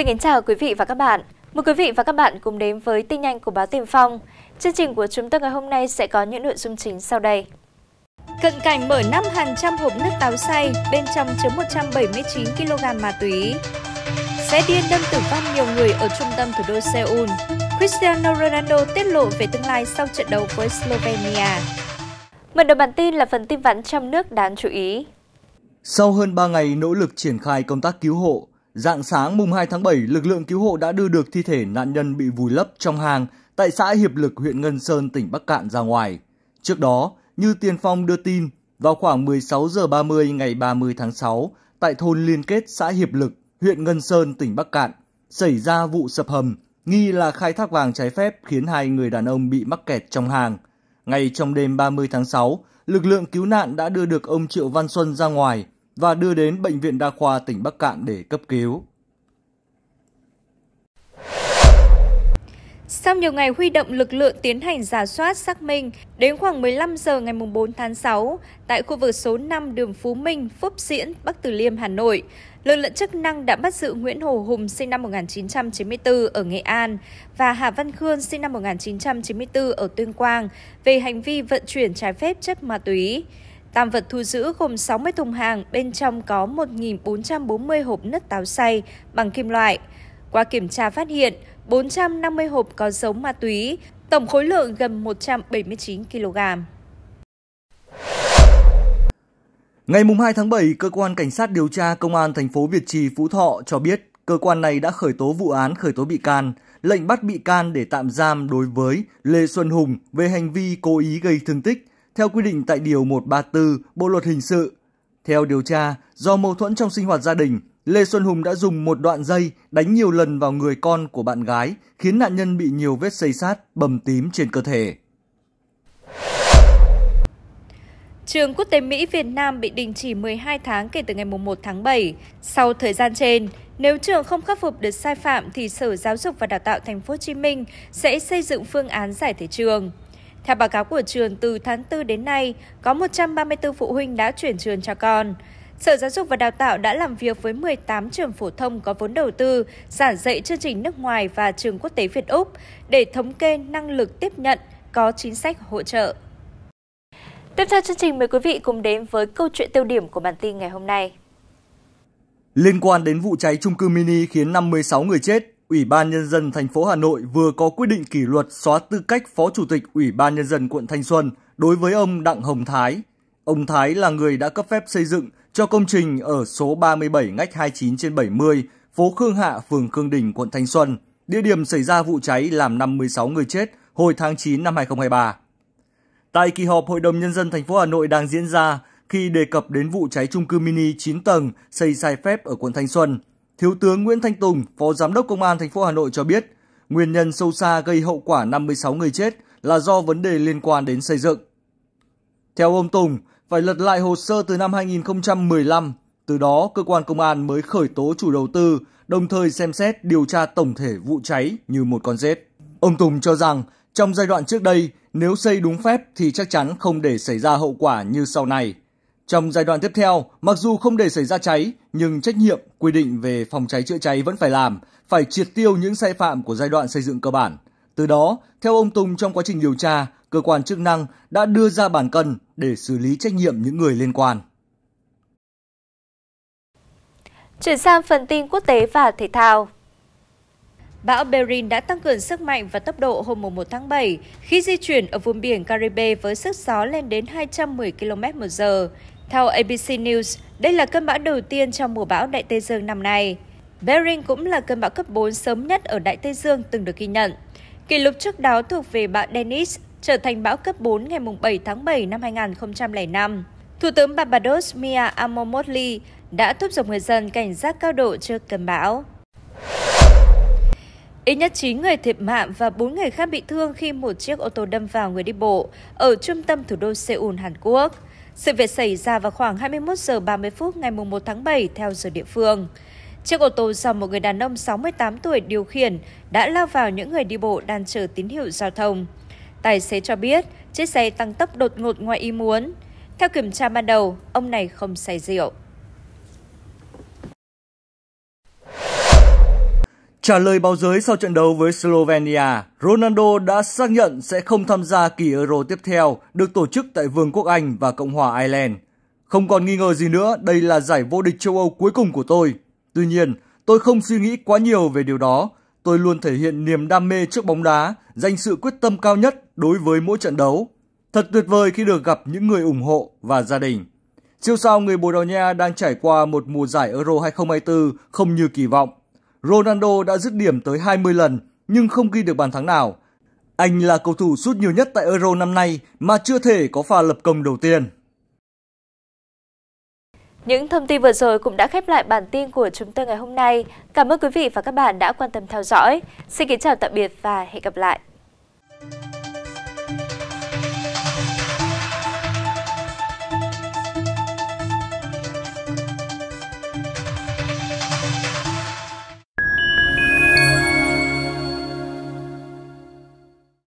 Xin kính chào quý vị và các bạn. Mời quý vị và các bạn cùng đến với tin nhanh của báo Tiền Phong. Chương trình của chúng tôi ngày hôm nay sẽ có những nội dung chính sau đây. Cận cảnh mở năm hàng trăm hộp nước táo xay, bên trong chứa 179 kg ma túy. Xe điên đâm tử vong nhiều người ở trung tâm thủ đô Seoul. Cristiano Ronaldo tiết lộ về tương lai sau trận đấu với Slovenia. Mở đầu bản tin là phần tin vắn trong nước đáng chú ý. Sau hơn 3 ngày nỗ lực triển khai công tác cứu hộ, Dạng sáng mùng 2 tháng 7, lực lượng cứu hộ đã đưa được thi thể nạn nhân bị vùi lấp trong hang tại xã Hiệp Lực, huyện Ngân Sơn, tỉnh Bắc Cạn ra ngoài. Trước đó, như Tiền Phong đưa tin, vào khoảng 16 giờ 30 ngày 30 tháng 6, tại thôn Liên Kết, xã Hiệp Lực, huyện Ngân Sơn, tỉnh Bắc Cạn, xảy ra vụ sập hầm, nghi là khai thác vàng trái phép khiến hai người đàn ông bị mắc kẹt trong hang. Ngay trong đêm 30 tháng 6, lực lượng cứu nạn đã đưa được ông Triệu Văn Xuân ra ngoài, và đưa đến Bệnh viện Đa khoa tỉnh Bắc Cạn để cấp cứu. Sau nhiều ngày huy động lực lượng tiến hành giả soát xác minh, đến khoảng 15 giờ ngày 4 tháng 6, tại khu vực số 5 đường Phú Minh, Phúc Diễn, Bắc Từ Liêm, Hà Nội, lực lượng chức năng đã bắt giữ Nguyễn Hồ Hùng sinh năm 1994 ở Nghệ An và Hà Văn Khương sinh năm 1994 ở Tuyên Quang về hành vi vận chuyển trái phép chất ma túy. Tam vật thu giữ gồm 60 thùng hàng, bên trong có 1.440 hộp nứt táo xay bằng kim loại. Qua kiểm tra phát hiện, 450 hộp có dấu ma túy, tổng khối lượng gần 179 kg. Ngày 2 tháng 7, cơ quan cảnh sát điều tra công an thành phố Việt Trì, Phú Thọ cho biết cơ quan này đã khởi tố vụ án khởi tố bị can, lệnh bắt bị can để tạm giam đối với Lê Xuân Hùng về hành vi cố ý gây thương tích, theo quy định tại Điều 134 Bộ Luật Hình sự. Theo điều tra, do mâu thuẫn trong sinh hoạt gia đình, Lê Xuân Hùng đã dùng một đoạn dây đánh nhiều lần vào người con của bạn gái, khiến nạn nhân bị nhiều vết xây sát, bầm tím trên cơ thể. Trường Quốc tế Mỹ Việt Nam bị đình chỉ 12 tháng kể từ ngày 1 tháng 7. Sau thời gian trên, nếu trường không khắc phục được sai phạm thì Sở Giáo dục và Đào tạo Thành phố Hồ Chí Minh sẽ xây dựng phương án giải thể trường. Theo báo cáo của trường, từ tháng 4 đến nay, có 134 phụ huynh đã chuyển trường cho con. Sở Giáo dục và Đào tạo đã làm việc với 18 trường phổ thông có vốn đầu tư, giảng dạy chương trình nước ngoài và trường quốc tế Việt Úc để thống kê năng lực tiếp nhận, có chính sách hỗ trợ. Tiếp theo chương trình, mời quý vị cùng đến với câu chuyện tiêu điểm của bản tin ngày hôm nay. Liên quan đến vụ cháy trung cư mini khiến 56 người chết, Ủy ban Nhân dân thành phố Hà Nội vừa có quyết định kỷ luật xóa tư cách Phó Chủ tịch Ủy ban Nhân dân quận Thanh Xuân đối với ông Đặng Hồng Thái. Ông Thái là người đã cấp phép xây dựng cho công trình ở số 37 ngách 29 trên 70, phố Khương Hạ, phường Khương Đình, quận Thanh Xuân. Địa điểm xảy ra vụ cháy làm 56 người chết hồi tháng 9 năm 2023. Tại kỳ họp Hội đồng Nhân dân thành phố Hà Nội đang diễn ra khi đề cập đến vụ cháy trung cư mini 9 tầng xây sai phép ở quận Thanh Xuân – Thiếu tướng Nguyễn Thanh Tùng, Phó Giám đốc Công an thành phố Hà Nội cho biết, nguyên nhân sâu xa gây hậu quả 56 người chết là do vấn đề liên quan đến xây dựng. Theo ông Tùng, phải lật lại hồ sơ từ năm 2015, từ đó cơ quan công an mới khởi tố chủ đầu tư, đồng thời xem xét điều tra tổng thể vụ cháy như một con rết. Ông Tùng cho rằng, trong giai đoạn trước đây, nếu xây đúng phép thì chắc chắn không để xảy ra hậu quả như sau này – trong giai đoạn tiếp theo, mặc dù không để xảy ra cháy, nhưng trách nhiệm quy định về phòng cháy chữa cháy vẫn phải làm, phải triệt tiêu những sai phạm của giai đoạn xây dựng cơ bản. Từ đó, theo ông Tùng trong quá trình điều tra, cơ quan chức năng đã đưa ra bản cân để xử lý trách nhiệm những người liên quan. Chuyển sang phần tin quốc tế và thể thao. Bão Berin đã tăng cường sức mạnh và tốc độ hôm 1 tháng 7 khi di chuyển ở vùng biển Caribe với sức gió lên đến 210 km h Theo ABC News, đây là cơn bão đầu tiên trong mùa bão Đại Tây Dương năm nay. Berin cũng là cơn bão cấp 4 sớm nhất ở Đại Tây Dương từng được ghi nhận. Kỷ lục trước đó thuộc về bão Dennis trở thành bão cấp 4 ngày 7 tháng 7 năm 2005. Thủ tướng Barbados Mia Amomotli đã thúc giục người dân cảnh giác cao độ trước cơn bão. Ít nhất 9 người thiệt mạng và 4 người khác bị thương khi một chiếc ô tô đâm vào người đi bộ ở trung tâm thủ đô Seoul, Hàn Quốc. Sự việc xảy ra vào khoảng 21 giờ 30 phút ngày 1 tháng 7 theo giờ địa phương. Chiếc ô tô do một người đàn ông 68 tuổi điều khiển đã lao vào những người đi bộ đang chờ tín hiệu giao thông. Tài xế cho biết chiếc xe tăng tốc đột ngột ngoài ý muốn. Theo kiểm tra ban đầu, ông này không say rượu. Trả lời báo giới sau trận đấu với Slovenia, Ronaldo đã xác nhận sẽ không tham gia kỳ Euro tiếp theo được tổ chức tại Vương quốc Anh và Cộng hòa Ireland. Không còn nghi ngờ gì nữa, đây là giải vô địch châu Âu cuối cùng của tôi. Tuy nhiên, tôi không suy nghĩ quá nhiều về điều đó. Tôi luôn thể hiện niềm đam mê trước bóng đá, dành sự quyết tâm cao nhất đối với mỗi trận đấu. Thật tuyệt vời khi được gặp những người ủng hộ và gia đình. Siêu sao người Bồ Đào Nha đang trải qua một mùa giải Euro 2024 không như kỳ vọng Ronaldo đã dứt điểm tới 20 lần nhưng không ghi được bàn thắng nào. Anh là cầu thủ sút nhiều nhất tại Euro năm nay mà chưa thể có pha lập công đầu tiên. Những thông tin vừa rồi cũng đã khép lại bản tin của chúng tôi ngày hôm nay. Cảm ơn quý vị và các bạn đã quan tâm theo dõi. Xin kính chào tạm biệt và hẹn gặp lại.